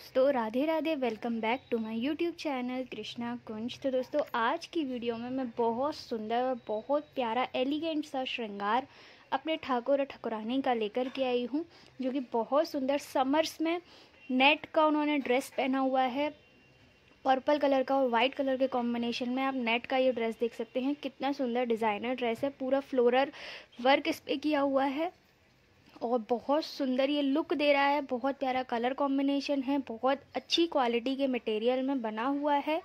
दोस्तों Radhe Radhe welcome back to my YouTube channel Krishna Kunj तो दोस्तों आज की वीडियो में मैं बहुत सुंदर और बहुत प्यारा एलिगेंट सा श्रृंगार अपने ठाकुर और ठकुरानी का लेकर के आई हूँ जो कि बहुत सुंदर समर्स में नेट का उन्होंने ड्रेस पहना हुआ है पर्पल कलर का और वाइट कलर के कॉम्बिनेशन में आप नेट का ये ड्रेस देख सकते हैं कितना सुंदर डिज़ाइनर ड्रेस है पूरा फ्लोरल वर्क इस पर किया हुआ है और बहुत सुंदर ये लुक दे रहा है बहुत प्यारा कलर कॉम्बिनेशन है बहुत अच्छी क्वालिटी के मटेरियल में बना हुआ है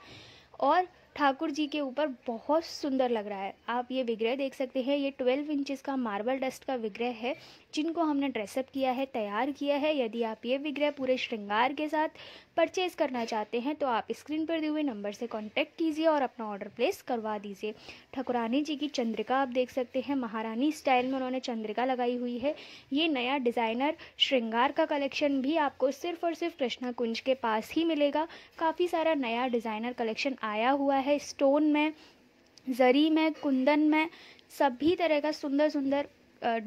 और ठाकुर जी के ऊपर बहुत सुंदर लग रहा है आप ये विग्रह देख सकते हैं ये ट्वेल्व इंचज़ का मार्बल डस्ट का विग्रह है जिनको हमने ड्रेसअप किया है तैयार किया है यदि आप ये विग्रह पूरे श्रृंगार के साथ परचेज़ करना चाहते हैं तो आप स्क्रीन पर दिए हुए नंबर से कॉन्टेक्ट कीजिए और अपना ऑर्डर प्लेस करवा दीजिए ठकुरानी जी की चंद्रिका आप देख सकते हैं महारानी स्टाइल में उन्होंने चंद्रिका लगाई हुई है ये नया डिज़ाइनर श्रृंगार का कलेक्शन भी आपको सिर्फ और सिर्फ कृष्णा कुंज के पास ही मिलेगा काफ़ी सारा नया डिज़ाइनर कलेक्शन आया हुआ है चाहे स्टोन में जरी में कुंदन में सभी तरह का सुंदर सुंदर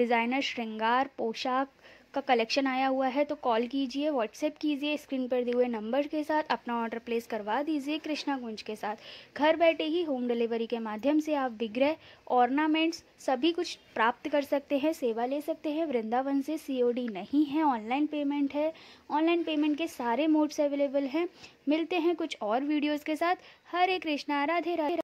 डिज़ाइनर श्रृंगार पोशाक का कलेक्शन आया हुआ है तो कॉल कीजिए व्हाट्सएप कीजिए स्क्रीन पर दिए हुए नंबर के साथ अपना ऑर्डर प्लेस करवा दीजिए कृष्णा कुंज के साथ घर बैठे ही होम डिलीवरी के माध्यम से आप विग्रह ऑर्नामेंट्स सभी कुछ प्राप्त कर सकते हैं सेवा ले सकते हैं वृंदावन से सी नहीं है ऑनलाइन पेमेंट है ऑनलाइन पेमेंट के सारे मोड्स अवेलेबल हैं मिलते हैं कुछ और वीडियोज़ के साथ हरे कृष्णा राधे राधे